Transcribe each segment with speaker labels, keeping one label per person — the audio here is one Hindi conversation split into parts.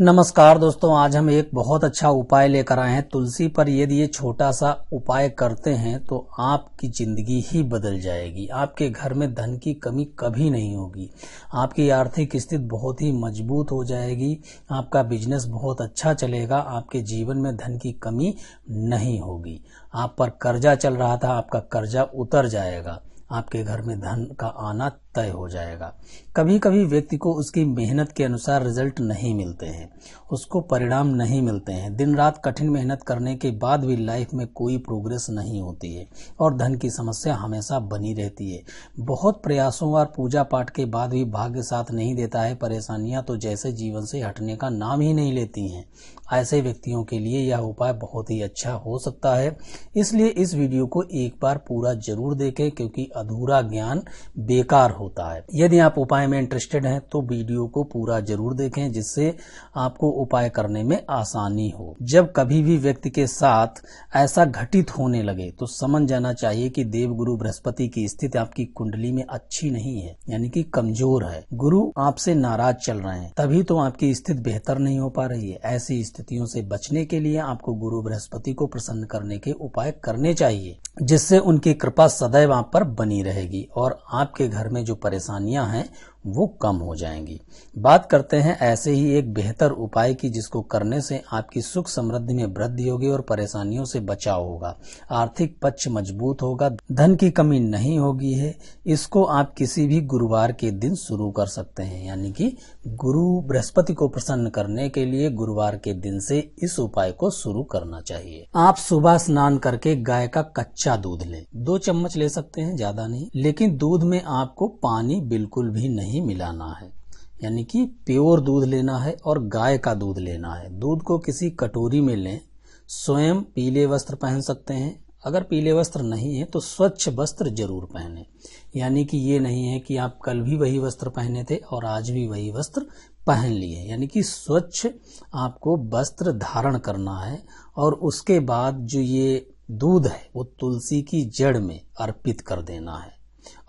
Speaker 1: नमस्कार दोस्तों आज हम एक बहुत अच्छा उपाय लेकर आए हैं तुलसी पर यदि ये छोटा सा उपाय करते हैं तो आपकी जिंदगी ही बदल जाएगी आपके घर में धन की कमी कभी नहीं होगी आपकी आर्थिक स्थिति बहुत ही मजबूत हो जाएगी आपका बिजनेस बहुत अच्छा चलेगा आपके जीवन में धन की कमी नहीं होगी आप पर कर्जा चल रहा था आपका कर्जा उतर जाएगा आपके घर में धन का आना तय हो जाएगा कभी कभी व्यक्ति को उसकी मेहनत के अनुसार रिजल्ट नहीं मिलते हैं उसको परिणाम नहीं मिलते हैं दिन रात कठिन मेहनत करने के बाद भी लाइफ में कोई प्रोग्रेस नहीं होती है और धन की समस्या हमेशा बनी रहती है बहुत प्रयासों और पूजा पाठ के बाद भी भाग्य साथ नहीं देता है परेशानियां तो जैसे जीवन से हटने का नाम ही नहीं लेती हैं ऐसे व्यक्तियों के लिए यह उपाय बहुत ही अच्छा हो सकता है इसलिए इस वीडियो को एक बार पूरा जरूर देखें क्योंकि अधूरा ज्ञान बेकार हो होता है यदि आप उपाय में इंटरेस्टेड हैं तो वीडियो को पूरा जरूर देखें जिससे आपको उपाय करने में आसानी हो जब कभी भी व्यक्ति के साथ ऐसा घटित होने लगे तो समझ जाना चाहिए कि गुरु बृहस्पति की स्थिति आपकी कुंडली में अच्छी नहीं है यानी कि कमजोर है गुरु आपसे नाराज चल रहे हैं तभी तो आपकी स्थिति बेहतर नहीं हो पा रही है ऐसी स्थितियों से बचने के लिए आपको गुरु बृहस्पति को प्रसन्न करने के उपाय करने चाहिए जिससे उनकी कृपा सदैव आप पर बनी रहेगी और आपके घर में जो परेशानियां हैं वो कम हो जाएंगी बात करते हैं ऐसे ही एक बेहतर उपाय की जिसको करने से आपकी सुख समृद्धि में वृद्धि होगी और परेशानियों से बचाव होगा आर्थिक पक्ष मजबूत होगा धन की कमी नहीं होगी है इसको आप किसी भी गुरुवार के दिन शुरू कर सकते हैं यानी कि गुरु बृहस्पति को प्रसन्न करने के लिए गुरुवार के दिन से इस उपाय को शुरू करना चाहिए आप सुबह स्नान करके गाय का कच्चा दूध ले दो चम्मच ले सकते हैं ज्यादा नहीं लेकिन दूध में आपको पानी बिल्कुल भी नहीं ही मिलाना है यानी कि प्योर दूध लेना है और गाय का दूध लेना है दूध को किसी कटोरी में लें स्वयं पीले वस्त्र पहन सकते हैं अगर पीले वस्त्र नहीं है तो स्वच्छ वस्त्र जरूर पहने यानी कि ये नहीं है कि आप कल भी वही वस्त्र पहने थे और आज भी वही वस्त्र पहन लिए यानी कि स्वच्छ आपको वस्त्र धारण करना है और उसके बाद जो ये दूध है वो तुलसी की जड़ में अर्पित कर देना है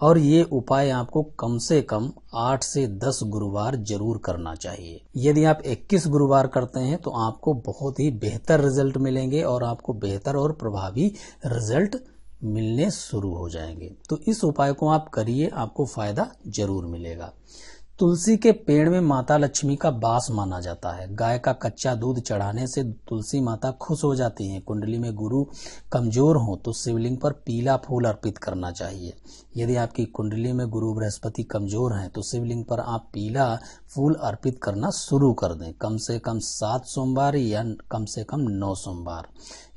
Speaker 1: और ये उपाय आपको कम से कम आठ से दस गुरुवार जरूर करना चाहिए यदि आप 21 गुरुवार करते हैं तो आपको बहुत ही बेहतर रिजल्ट मिलेंगे और आपको बेहतर और प्रभावी रिजल्ट मिलने शुरू हो जाएंगे तो इस उपाय को आप करिए आपको फायदा जरूर मिलेगा तुलसी के पेड़ में माता लक्ष्मी का बास माना जाता है गाय का कच्चा दूध चढ़ाने से तुलसी माता खुश हो जाती हैं कुंडली में गुरु कमजोर हो तो शिवलिंग पर पीला फूल अर्पित करना चाहिए यदि आपकी कुंडली में गुरु बृहस्पति कमजोर हैं तो शिवलिंग पर आप पीला फूल अर्पित करना शुरू कर दें कम से कम सात सोमवार या कम से कम नौ सोमवार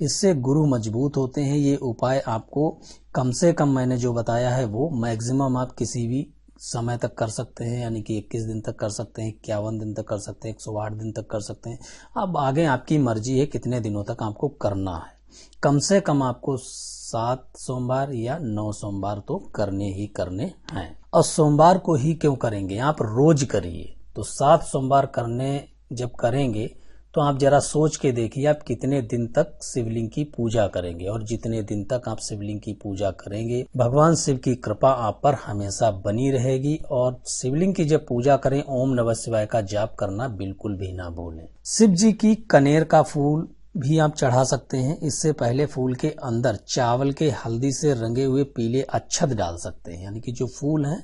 Speaker 1: इससे गुरु मजबूत होते हैं ये उपाय आपको कम से कम मैंने जो बताया है वो मैक्सिमम आप किसी भी समय तक कर सकते हैं यानी कि 21 दिन तक कर सकते हैं इक्यावन दिन तक कर सकते हैं 108 दिन तक कर सकते हैं अब आगे आपकी मर्जी है कितने दिनों तक आपको करना है कम से कम आपको सात सोमवार या नौ सोमवार तो करने ही करने हैं और सोमवार को ही क्यों करेंगे आप रोज करिए तो सात सोमवार करने जब करेंगे तो आप जरा सोच के देखिए आप कितने दिन तक शिवलिंग की पूजा करेंगे और जितने दिन तक आप शिवलिंग की पूजा करेंगे भगवान शिव की कृपा आप पर हमेशा बनी रहेगी और शिवलिंग की जब पूजा करें ओम नमः शिवाय का जाप करना बिल्कुल भी ना भूलें शिव जी की कनेर का फूल भी आप चढ़ा सकते हैं इससे पहले फूल के अंदर चावल के हल्दी से रंगे हुए पीले अच्छत डाल सकते हैं यानी कि जो फूल है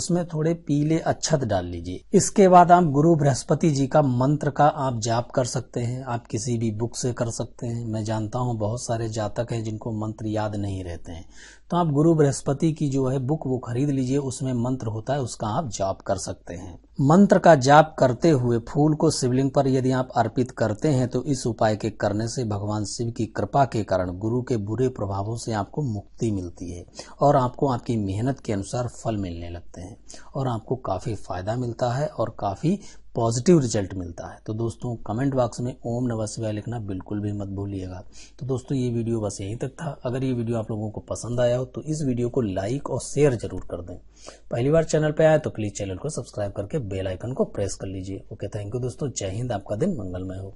Speaker 1: उसमें थोड़े पीले अच्छत डाल लीजिए इसके बाद आप गुरु बृहस्पति जी का मंत्र का आप जाप कर सकते हैं आप किसी भी बुक से कर सकते हैं मैं जानता हूँ बहुत सारे जातक हैं जिनको मंत्र याद नहीं रहते हैं तो आप गुरु बृहस्पति की जो है बुक वो खरीद लीजिए उसमें मंत्र होता है उसका आप जाप कर सकते हैं मंत्र का जाप करते हुए फूल को शिवलिंग पर यदि आप अर्पित करते हैं तो इस उपाय के करने से भगवान शिव की कृपा के कारण गुरु के बुरे प्रभावों से आपको मुक्ति मिलती है और आपको आपकी मेहनत के अनुसार फल मिलने लगते हैं और आपको काफ़ी फायदा मिलता है और काफ़ी पॉजिटिव रिजल्ट मिलता है तो दोस्तों कमेंट बॉक्स में ओम नव शिवाय लिखना बिल्कुल भी मत भूलिएगा तो दोस्तों ये वीडियो बस यहीं तक था अगर ये वीडियो आप लोगों को पसंद आया हो तो इस वीडियो को लाइक और शेयर जरूर कर दें पहली बार चैनल पर आया तो प्लीज़ चैनल को सब्सक्राइब करके बेलाइकन को प्रेस कर लीजिए ओके थैंक यू दोस्तों जय हिंद आपका दिन मंगलमय हो